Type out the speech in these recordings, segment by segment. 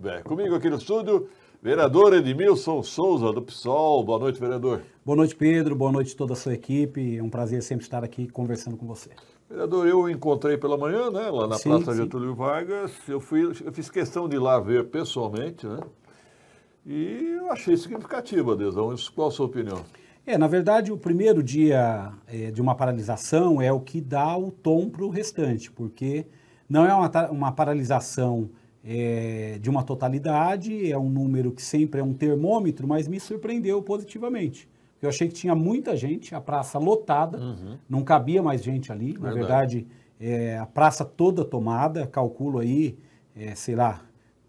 Bem, comigo aqui no estúdio, vereador Edmilson Souza, do PSOL. Boa noite, vereador. Boa noite, Pedro. Boa noite a toda a sua equipe. É um prazer sempre estar aqui conversando com você. Vereador, eu encontrei pela manhã, né, lá na sim, Praça Getúlio Vargas. Eu, fui, eu fiz questão de ir lá ver pessoalmente, né? E eu achei significativa a adesão. Qual a sua opinião? É, na verdade, o primeiro dia é, de uma paralisação é o que dá o tom para o restante, porque não é uma, uma paralisação é, de uma totalidade, é um número que sempre é um termômetro, mas me surpreendeu positivamente. Eu achei que tinha muita gente, a praça lotada, uhum. não cabia mais gente ali. Verdade. Na verdade, é, a praça toda tomada, calculo aí, é, sei lá,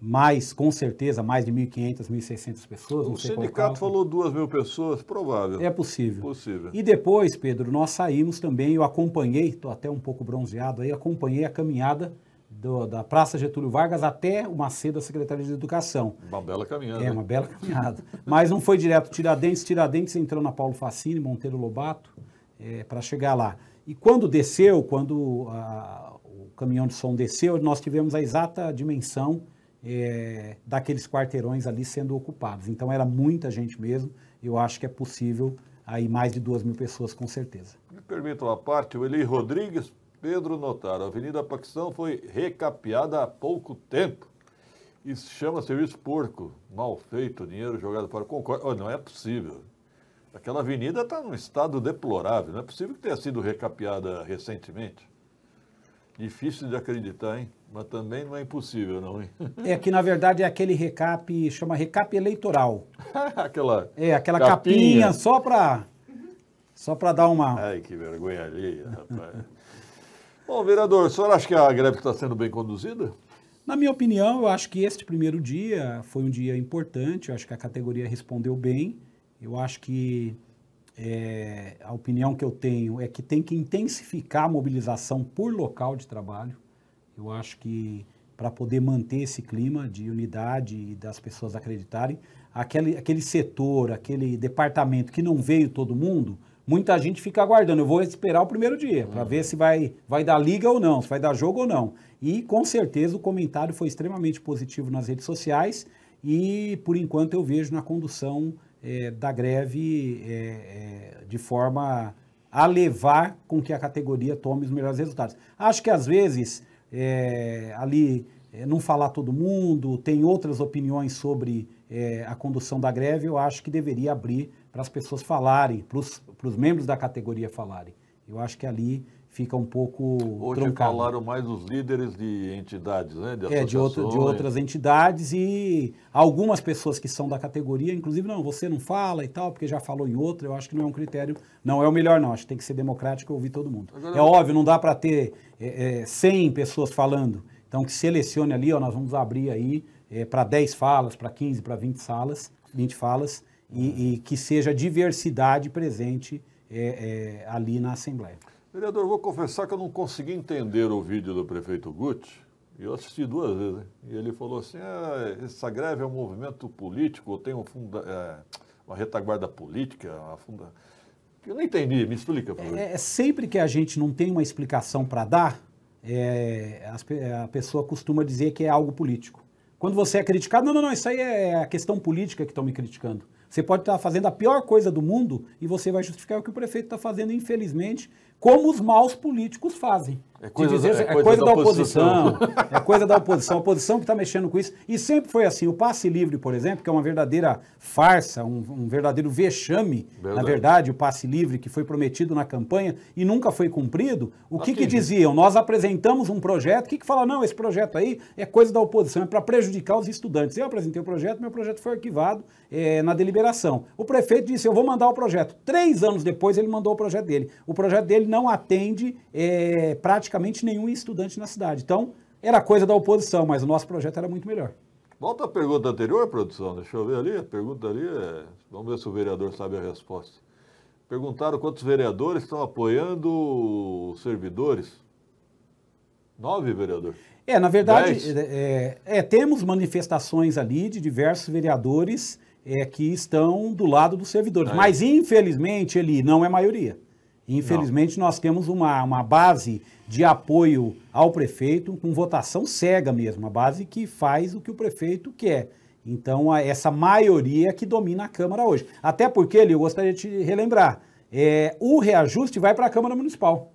mais, com certeza, mais de 1.500, 1.600 pessoas. O é sindicato falou duas mil pessoas, provável. É possível. possível. E depois, Pedro, nós saímos também, eu acompanhei, estou até um pouco bronzeado aí, acompanhei a caminhada do, da Praça Getúlio Vargas até o Macedo, a Secretaria de Educação. Uma bela caminhada. É, uma bela caminhada. Mas não foi direto Tiradentes. Tiradentes entrou na Paulo Facini, Monteiro Lobato, é, para chegar lá. E quando desceu, quando a, o caminhão de som desceu, nós tivemos a exata dimensão é, daqueles quarteirões ali sendo ocupados. Então era muita gente mesmo. Eu acho que é possível aí mais de duas mil pessoas, com certeza. Me permita uma parte, o Eli Rodrigues Pedro Notaro. A Avenida Paquistão foi recapeada há pouco tempo. Isso chama serviço porco. Mal feito, dinheiro jogado fora. Concordo. Oh, não é possível. Aquela avenida está num estado deplorável. Não é possível que tenha sido recapeada recentemente. Difícil de acreditar, hein? Mas também não é impossível, não, hein? É que, na verdade, é aquele recap, chama recap eleitoral. aquela É, aquela capinha, capinha só para só dar uma... Ai, que vergonha alheia, rapaz. Bom, vereador, o senhor acha que a greve está sendo bem conduzida? Na minha opinião, eu acho que este primeiro dia foi um dia importante, eu acho que a categoria respondeu bem. Eu acho que é, a opinião que eu tenho é que tem que intensificar a mobilização por local de trabalho. Eu acho que para poder manter esse clima de unidade e das pessoas acreditarem, aquele, aquele setor, aquele departamento que não veio todo mundo, muita gente fica aguardando. Eu vou esperar o primeiro dia para ver se vai, vai dar liga ou não, se vai dar jogo ou não. E com certeza o comentário foi extremamente positivo nas redes sociais e por enquanto eu vejo na condução é, da greve é, de forma a levar com que a categoria tome os melhores resultados. Acho que às vezes é, ali não falar todo mundo, tem outras opiniões sobre a condução da greve, eu acho que deveria abrir para as pessoas falarem, para os membros da categoria falarem. Eu acho que ali fica um pouco Hoje truncado. falaram mais os líderes de entidades, né? De é, de, outro, de outras entidades e algumas pessoas que são da categoria, inclusive, não, você não fala e tal, porque já falou em outra, eu acho que não é um critério, não é o melhor não, acho que tem que ser democrático e ouvir todo mundo. Agora, é óbvio, não dá para ter é, é, 100 pessoas falando, então que selecione ali, ó, nós vamos abrir aí é, para 10 falas, para 15, para 20 salas, 20 falas, e, e que seja diversidade presente é, é, ali na Assembleia. Vereador, vou confessar que eu não consegui entender o vídeo do prefeito Guti. Eu assisti duas vezes. Né? E ele falou assim: ah, essa greve é um movimento político, tem um funda, é, uma retaguarda política, uma funda... Eu não entendi, me explica. Por é, é, sempre que a gente não tem uma explicação para dar, é, a, a pessoa costuma dizer que é algo político. Quando você é criticado, não, não, não, isso aí é a questão política que estão me criticando. Você pode estar fazendo a pior coisa do mundo e você vai justificar o que o prefeito está fazendo, infelizmente, como os maus políticos fazem. É coisa, dizer, é, é coisa, é coisa da, da, oposição. oposição. é coisa da oposição. A oposição que está mexendo com isso. E sempre foi assim. O passe livre, por exemplo, que é uma verdadeira farsa, um, um verdadeiro vexame, verdade. na verdade, o passe livre que foi prometido na campanha e nunca foi cumprido. O tá que, que diziam? Nós apresentamos um projeto. O que, que fala? Não, esse projeto aí é coisa da oposição, é para prejudicar os estudantes. Eu apresentei o projeto, meu projeto foi arquivado é, na deliberação. O prefeito disse: Eu vou mandar o projeto. Três anos depois, ele mandou o projeto dele. O projeto dele não atende é, praticamente praticamente nenhum estudante na cidade. Então, era coisa da oposição, mas o nosso projeto era muito melhor. Volta à pergunta anterior, produção. Deixa eu ver ali. A pergunta ali é. Vamos ver se o vereador sabe a resposta. Perguntaram quantos vereadores estão apoiando os servidores. Nove, vereadores. É, na verdade, é, é, é, temos manifestações ali de diversos vereadores é, que estão do lado dos servidores. Mas, infelizmente, ele não é maioria. Infelizmente, não. nós temos uma, uma base de apoio ao prefeito, com votação cega mesmo, uma base que faz o que o prefeito quer. Então, essa maioria é que domina a Câmara hoje. Até porque, ele eu gostaria de te relembrar, é, o reajuste vai para a Câmara Municipal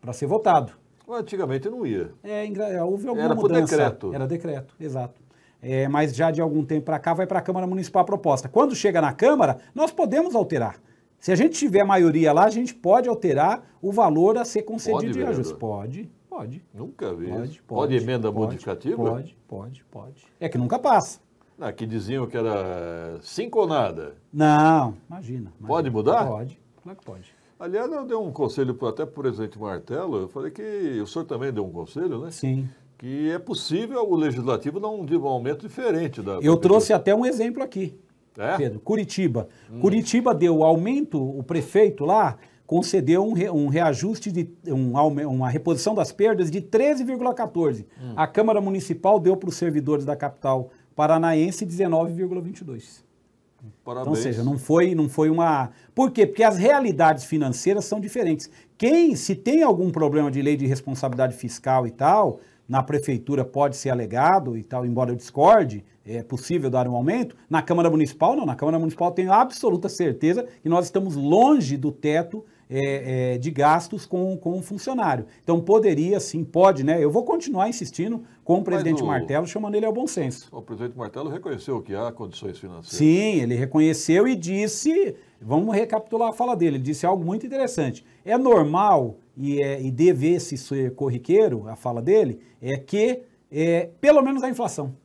para ser votado. Antigamente não ia. É, é houve alguma Era mudança. Era decreto. Era decreto, exato. É, mas já de algum tempo para cá vai para a Câmara Municipal a proposta. Quando chega na Câmara, nós podemos alterar. Se a gente tiver maioria lá, a gente pode alterar o valor a ser concedido pode, de ajuste. Pode, pode. Nunca vi. Pode, pode, pode emenda pode, modificativa? Pode, pode, pode. É que nunca passa. Ah, que diziam que era cinco ou nada. Não, imagina. imagina. Pode mudar? Pode, claro que pode. Aliás, eu dei um conselho até para o presidente Martelo, eu falei que o senhor também deu um conselho, né? Sim. Que é possível o legislativo dar um, um aumento diferente da. Eu trouxe até um exemplo aqui é? Pedro. Curitiba. Hum. Curitiba deu aumento, o prefeito lá concedeu um, re, um reajuste, de um, uma reposição das perdas de 13,14. Hum. A Câmara Municipal deu para os servidores da capital paranaense 19,22. Parabéns. Então, ou seja, não foi, não foi uma. Por quê? Porque as realidades financeiras são diferentes. Quem, se tem algum problema de lei de responsabilidade fiscal e tal, na prefeitura pode ser alegado e tal, embora eu discorde, é possível dar um aumento. Na Câmara Municipal, não. Na Câmara Municipal, tenho absoluta certeza que nós estamos longe do teto é, é, de gastos com, com o funcionário. Então poderia, sim, pode, né? Eu vou continuar insistindo com o presidente o, Martelo, chamando ele ao bom senso. O presidente Martelo reconheceu que há condições financeiras. Sim, ele reconheceu e disse, vamos recapitular a fala dele, ele disse algo muito interessante. É normal e, é, e deve-se ser corriqueiro, a fala dele, é que é, pelo menos a inflação.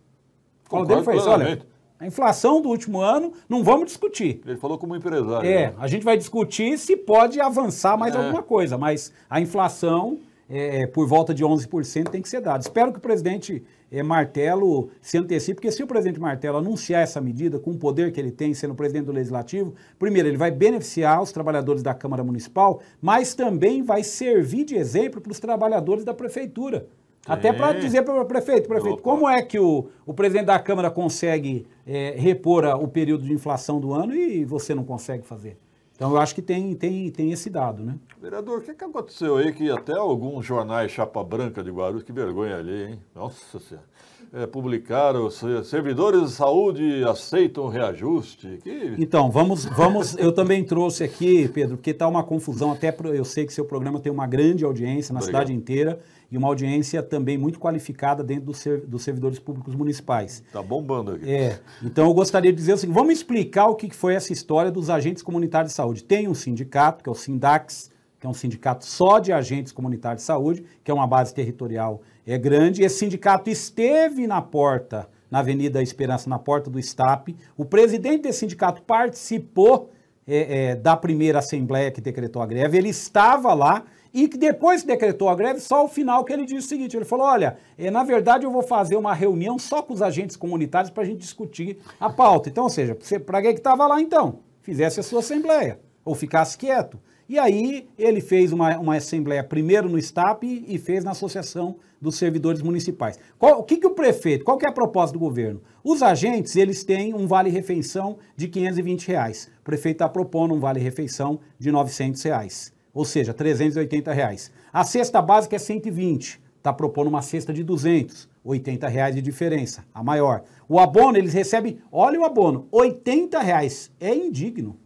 A fala dele foi isso, olha, a inflação do último ano, não vamos discutir. Ele falou como empresário. É, né? a gente vai discutir se pode avançar mais é. alguma coisa, mas a inflação é, é por volta de 11% tem que ser dada. Espero que o presidente é, Martelo se antecipe, porque se o presidente Martelo anunciar essa medida com o poder que ele tem sendo presidente do Legislativo, primeiro, ele vai beneficiar os trabalhadores da Câmara Municipal, mas também vai servir de exemplo para os trabalhadores da Prefeitura. Até para dizer para o prefeito, prefeito, Opa. como é que o, o presidente da Câmara consegue é, repor a, o período de inflação do ano e você não consegue fazer? Então eu acho que tem, tem, tem esse dado, né? Vereador, o que, que aconteceu aí que até alguns jornais chapa branca de Guarulhos, que vergonha ali, hein? Nossa Senhora. É, publicaram, servidores de saúde aceitam reajuste. Que... Então, vamos, vamos, eu também trouxe aqui, Pedro, porque está uma confusão, até pro, eu sei que seu programa tem uma grande audiência na Obrigado. cidade inteira, e uma audiência também muito qualificada dentro do ser, dos servidores públicos municipais. Está bombando aqui. É. Então eu gostaria de dizer assim: vamos explicar o que foi essa história dos agentes comunitários de saúde. Tem um sindicato, que é o Sindax, que é um sindicato só de agentes comunitários de saúde, que é uma base territorial é grande. Esse sindicato esteve na porta, na Avenida Esperança, na porta do STAP. O presidente desse sindicato participou. É, é, da primeira assembleia que decretou a greve, ele estava lá e que depois que decretou a greve, só o final que ele disse o seguinte: ele falou, olha, eh, na verdade eu vou fazer uma reunião só com os agentes comunitários para a gente discutir a pauta. Então, ou seja, para quem que estava lá então? Fizesse a sua assembleia, ou ficasse quieto. E aí ele fez uma, uma assembleia primeiro no STAP e, fez na Associação dos Servidores Municipais. Qual, o que, que o prefeito, qual que é a proposta do governo? Os agentes, eles têm um vale-refeição de 520 reais. O prefeito está propondo um vale-refeição de 900 reais ou seja, 380 reais. A cesta básica é 120, está propondo uma cesta de 200, 80 reais de diferença, a maior. O abono, eles recebem, olha o abono, 80 reais, é indigno.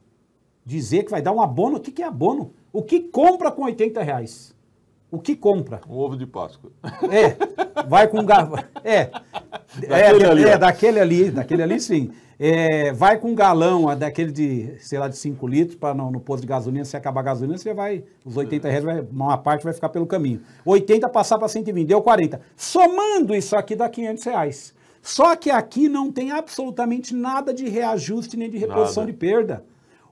Dizer que vai dar um abono, o que, que é abono? O que compra com 80 reais? O que compra? Um ovo de Páscoa. É, vai com... Gar... É, daquele é, ali, é, daquele ali, daquele ali sim. É, vai com um galão a, daquele de, sei lá, de 5 litros para no, no, posto de gasolina, se acabar a gasolina, você vai, os 80 reais, vai, uma parte vai ficar pelo caminho. 80 passar para 120, deu 40. Somando isso aqui dá 500 reais. Só que aqui não tem absolutamente nada de reajuste nem de reposição nada. de perda.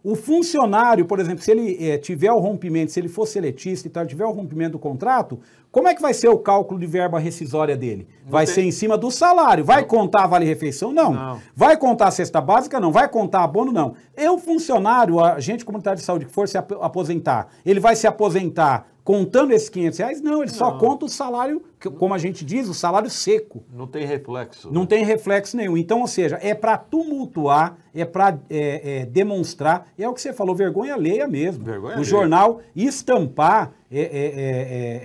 O funcionário, por exemplo, se ele é, tiver o rompimento, se ele for seletista e tal, tiver o rompimento do contrato, como é que vai ser o cálculo de verba rescisória dele? Não vai tem... ser em cima do salário. Vai não. contar vale-refeição? Não. não. Vai contar cesta básica? Não. Vai contar abono? Não. É o funcionário, agente comunitário de saúde que for se aposentar, ele vai se aposentar contando esses 500 reais? Não, ele só conta o salário como a gente diz, o salário seco. Não tem reflexo. Não né? tem reflexo nenhum. Então, ou seja, é para tumultuar, é para é, é, demonstrar, é o que você falou, vergonha alheia mesmo. Vergonha o alheia. jornal estampar é, é,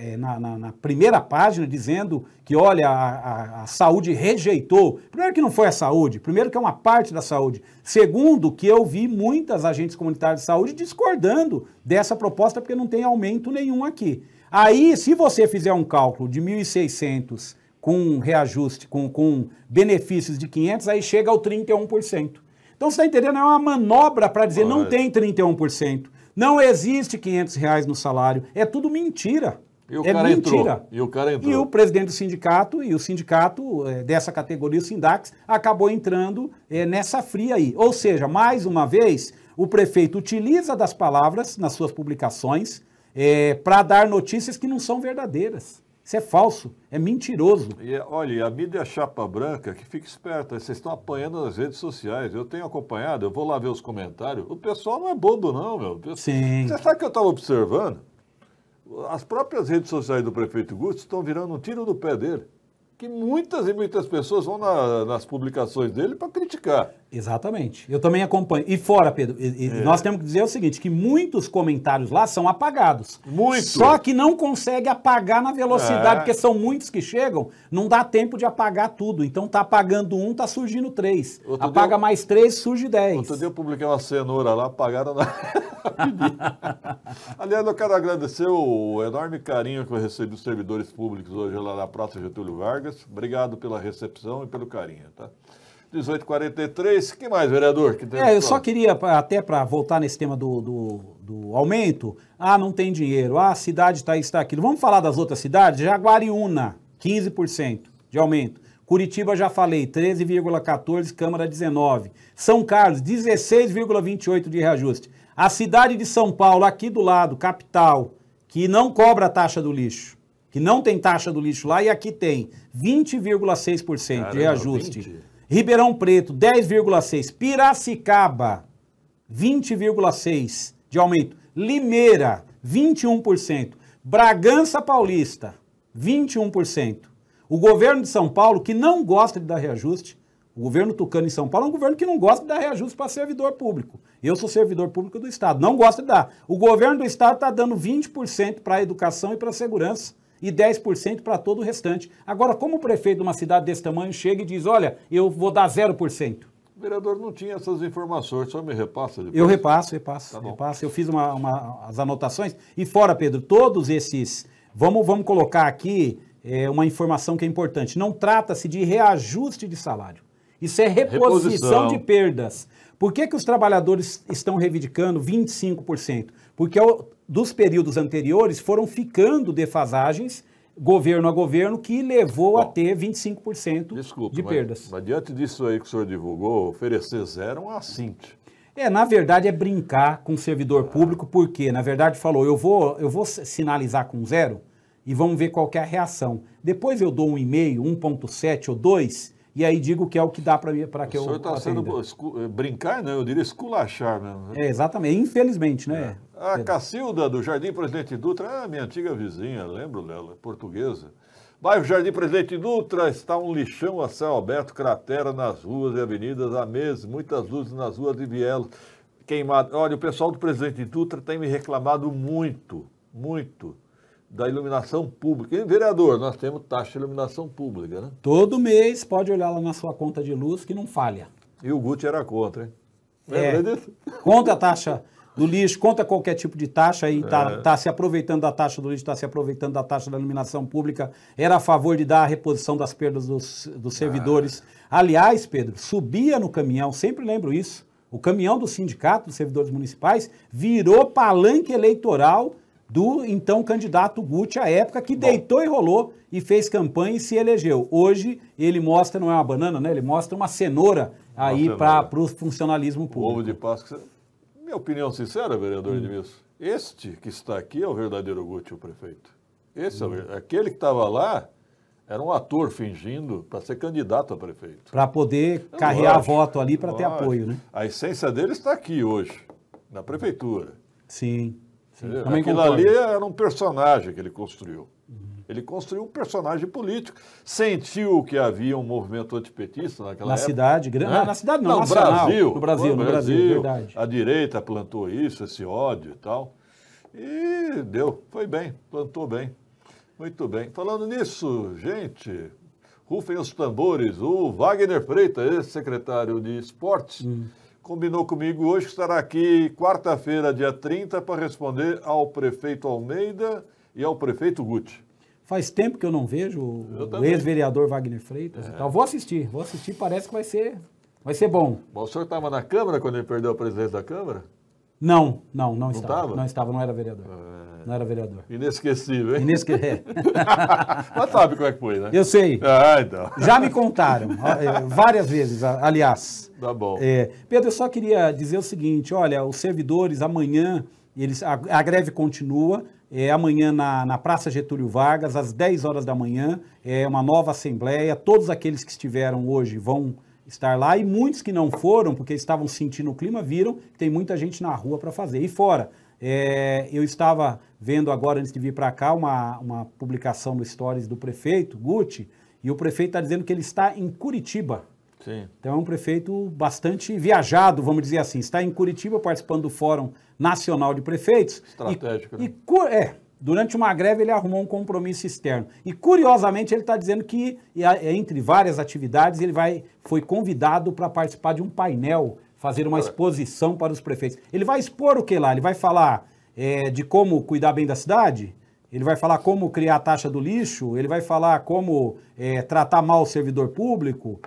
é, é, na, na, na, primeira página dizendo que, olha, a, a, a saúde rejeitou. Primeiro que não foi a saúde, primeiro que é uma parte da saúde. Segundo, que eu vi muitas agentes comunitárias de saúde discordando dessa proposta porque não tem aumento nenhum aqui. Aí, se você fizer um cálculo de 1.600 com reajuste, com, com benefícios de 500, aí chega ao 31%. Então, você está entendendo? É uma manobra para dizer Olha. não tem 31%. Não existe 500 reais no salário. É tudo mentira. E o é cara mentira. Entrou. E o cara entrou. E o presidente do sindicato e o sindicato é, dessa categoria, o Sindax, acabou entrando é, nessa fria aí. Ou seja, mais uma vez, o prefeito utiliza das palavras nas suas publicações é, para dar notícias que não são verdadeiras. Isso é falso, é mentiroso. E, olha, a mídia chapa branca, que fica esperta, vocês estão apanhando nas redes sociais. Eu tenho acompanhado, eu vou lá ver os comentários. O pessoal não é bobo, não, meu. Pessoal, Sim. Você sabe que eu estava observando? As próprias redes sociais do prefeito Gusto estão virando um tiro do pé dele. Que muitas e muitas pessoas vão na, nas publicações dele para criticar. Exatamente. Eu também acompanho. E fora, Pedro, e, é. nós temos que dizer o seguinte, que muitos comentários lá são apagados. Muito. Só que não consegue apagar na velocidade, é. porque são muitos que chegam, não dá tempo de apagar tudo. Então tá apagando um, tá surgindo três. Outro Apaga deu... mais três, surge dez. Outro dia eu publiquei uma cenoura lá, apagaram na... Aliás, eu quero agradecer o enorme carinho que eu recebi dos servidores públicos hoje lá na Praça Getúlio Vargas. Obrigado pela recepção e pelo carinho, tá? 1843. que mais, vereador? Que é, eu só queria, até para voltar nesse tema do, do, do, aumento, ah, não tem dinheiro, ah, a cidade está está aquilo. Vamos falar das outras cidades? Jaguariúna, 15% de aumento. Curitiba, já falei, 13,14%, Câmara 19%. São Carlos, 16,28% de reajuste. A cidade de São Paulo, aqui do lado, capital, que não cobra a taxa do lixo, que não tem taxa do lixo lá, e aqui tem 20,6% de reajuste. 20. Ribeirão Preto, 10,6. Piracicaba, 20,6 de aumento. Limeira, 21%. Bragança Paulista, 21%. O governo de São Paulo, que não gosta de dar reajuste, o governo tucano em São Paulo é um governo que não gosta de dar reajuste para servidor público. Eu sou servidor público do Estado, não gosta de dar. O governo do Estado está dando 20% para a educação e para a segurança e 10% para todo o restante. Agora, como o prefeito de uma cidade desse tamanho chega e diz: olha, eu vou dar 0%? O vereador não tinha essas informações, só me repassa depois. Eu repasso, repasso, tá repasso. Eu fiz uma, uma, as anotações. E fora, Pedro, todos esses. Vamos, vamos colocar aqui é, uma informação que é importante. Não trata-se de reajuste de salário. Isso é reposição, reposição. de perdas. Por que, que os trabalhadores estão reivindicando 25%? porque dos períodos anteriores foram ficando defasagens governo a governo que levou Bom, a ter 25% desculpa, de perdas. Mas, mas, diante disso aí que o senhor divulgou, oferecer zero é um assinte. É, na verdade é brincar com o servidor ah. público, porque na verdade falou, eu vou, eu vou sinalizar com zero e vamos ver qual é a reação. Depois eu dou um e-mail, 1.7 ou 2, e aí digo que é o que dá para que eu O senhor está sendo eh, brincar, não, né? eu diria esculachar mesmo. Né? É, exatamente, infelizmente, né? É. A Cacilda, do Jardim Presidente Dutra, ah, minha antiga vizinha, lembro dela, portuguesa. Bairro Jardim Presidente Dutra está um lixão a céu aberto, cratera nas ruas e avenidas há meses, muitas luzes nas ruas de Bielo, queimado. Olha, o pessoal do Presidente Dutra tem me reclamado muito, muito da iluminação pública. E, vereador, nós temos taxa de iluminação pública, né? Todo mês pode olhar lá na sua conta de luz que não falha. E o Guti era contra, hein? é, disso? Contra a taxa do lixo, contra qualquer tipo de taxa, e está é. tá se aproveitando da taxa do lixo, está se aproveitando da taxa da iluminação pública, era a favor de dar a reposição das perdas dos, dos ah. servidores. Aliás, Pedro, subia no caminhão, sempre lembro isso, o caminhão do sindicato dos servidores municipais virou palanque eleitoral do então candidato Guti à época, que Bom. deitou e rolou e fez campanha e se elegeu. Hoje ele mostra, não é uma banana, né? Ele mostra uma cenoura aí para o funcionalismo público. O ovo de Páscoa minha opinião sincera, vereador hum. Edmilson, este que está aqui é o verdadeiro Guti, o prefeito. Esse hum. é o, hum. aquele que estava lá era um ator fingindo para ser candidato a prefeito. Para poder é carregar voto ali para ter apoio, né? A essência dele está aqui hoje, na prefeitura. Sim. sim. Aquilo concordo. ali era um personagem que ele construiu. Uhum. Ele construiu um personagem político, sentiu que havia um movimento antipetista naquela na época. Cidade, né? Na, ah, na cidade, não, não nacional, Brasil, no Brasil. No Brasil, no Brasil, verdade. A direita plantou isso, esse ódio e tal. E deu, foi bem, plantou bem. Muito bem. Falando nisso, gente, rufem os tambores. O Wagner Freitas, ex-secretário de Esportes, hum. combinou comigo hoje que estará aqui quarta-feira, dia 30, para responder ao prefeito Almeida e ao prefeito Guti. Faz tempo que eu não vejo eu o ex-vereador Wagner Freitas é. e tal. Vou assistir, vou assistir, parece que vai ser, vai ser bom. bom o senhor estava na Câmara quando ele perdeu a presidência da Câmara? Não, não, não, não estava. Tava? Não estava, não era vereador. É... Não era vereador. Inesquecível, hein? Inesquecível. É. Mas sabe como é que foi, né? Eu sei. Ah, então. Já me contaram é, várias vezes, aliás. Tá bom. É, Pedro, eu só queria dizer o seguinte: olha, os servidores amanhã eles, a, a greve continua. É, amanhã na, na Praça Getúlio Vargas, às 10 horas da manhã, é uma nova assembleia. Todos aqueles que estiveram hoje vão estar lá e muitos que não foram, porque estavam sentindo o clima, viram que tem muita gente na rua para fazer. E fora, é, eu estava vendo agora, antes de vir para cá, uma, uma publicação do Stories do prefeito, Guti, e o prefeito está dizendo que ele está em Curitiba. Sim. Então é um prefeito bastante viajado, vamos dizer assim. Está em Curitiba participando do Fórum Nacional de Prefeitos. Estratégico. E, né? e é, durante uma greve ele arrumou um compromisso externo. E curiosamente ele está dizendo que, entre várias atividades, ele vai, foi convidado para participar de um painel, fazer uma é. exposição para os prefeitos. Ele vai expor o que lá? Ele vai falar é, de como cuidar bem da cidade? Ele vai falar como criar a taxa do lixo? Ele vai falar como é, tratar mal o servidor público?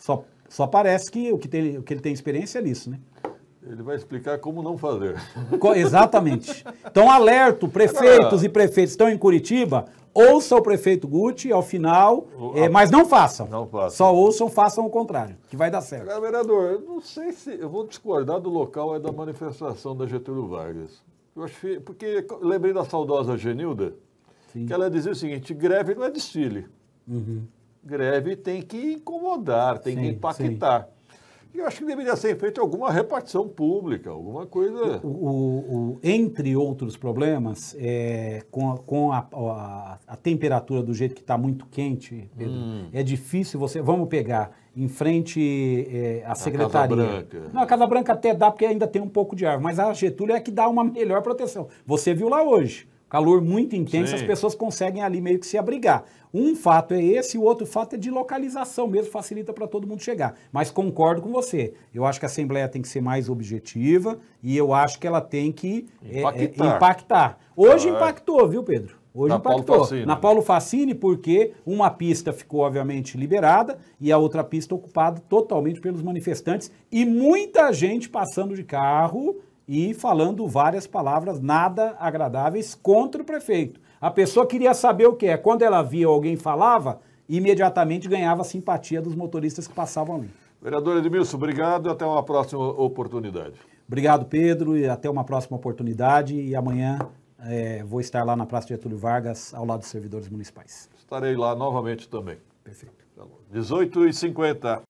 Só, só parece que o que, tem, o que ele tem experiência é nisso, né? Ele vai explicar como não fazer. Exatamente. Então, alerto, prefeitos ah, e prefeitas estão em Curitiba, ouça o prefeito Guti ao final, o, é, a... mas não façam. Não façam. Só ouçam, façam o contrário, que vai dar certo. Agora, vereador, eu não sei se. Eu vou discordar do local é da manifestação da Getúlio Vargas. Eu acho, porque lembrei da saudosa Genilda, Sim. que ela dizia o seguinte: greve não é desfile. Uhum greve tem que incomodar, tem sim, que impactar. Sim. E eu acho que deveria ser feita alguma repartição pública, alguma coisa. O, o, o entre outros problemas, é, com, a, com a, a, a, temperatura do jeito que está muito quente, Pedro, hum. é difícil você. Vamos pegar em frente é, à secretaria. Casa Branca. Não, a Casa Branca até dá, porque ainda tem um pouco de árvore, mas a Getúlio é que dá uma melhor proteção. Você viu lá hoje calor muito intenso, Sim. as pessoas conseguem ali meio que se abrigar. Um fato é esse, o outro fato é de localização mesmo, facilita para todo mundo chegar. Mas concordo com você. Eu acho que a Assembleia tem que ser mais objetiva e eu acho que ela tem que impactar. É, é, impactar. Hoje ah, impactou, viu, Pedro? Hoje na impactou. Paulo Na Paulo Facine, porque uma pista ficou, obviamente, liberada e a outra pista ocupada totalmente pelos manifestantes e muita gente passando de carro e falando várias palavras nada agradáveis contra o prefeito. A pessoa queria saber o que é. Quando ela via alguém falava, imediatamente ganhava a simpatia dos motoristas que passavam ali. Vereador Edmilson, obrigado e até uma próxima oportunidade. Obrigado, Pedro, e até uma próxima oportunidade. E amanhã é, vou estar lá na Praça Getúlio Vargas, ao lado dos servidores municipais. Estarei lá novamente também. Perfeito. 18h50.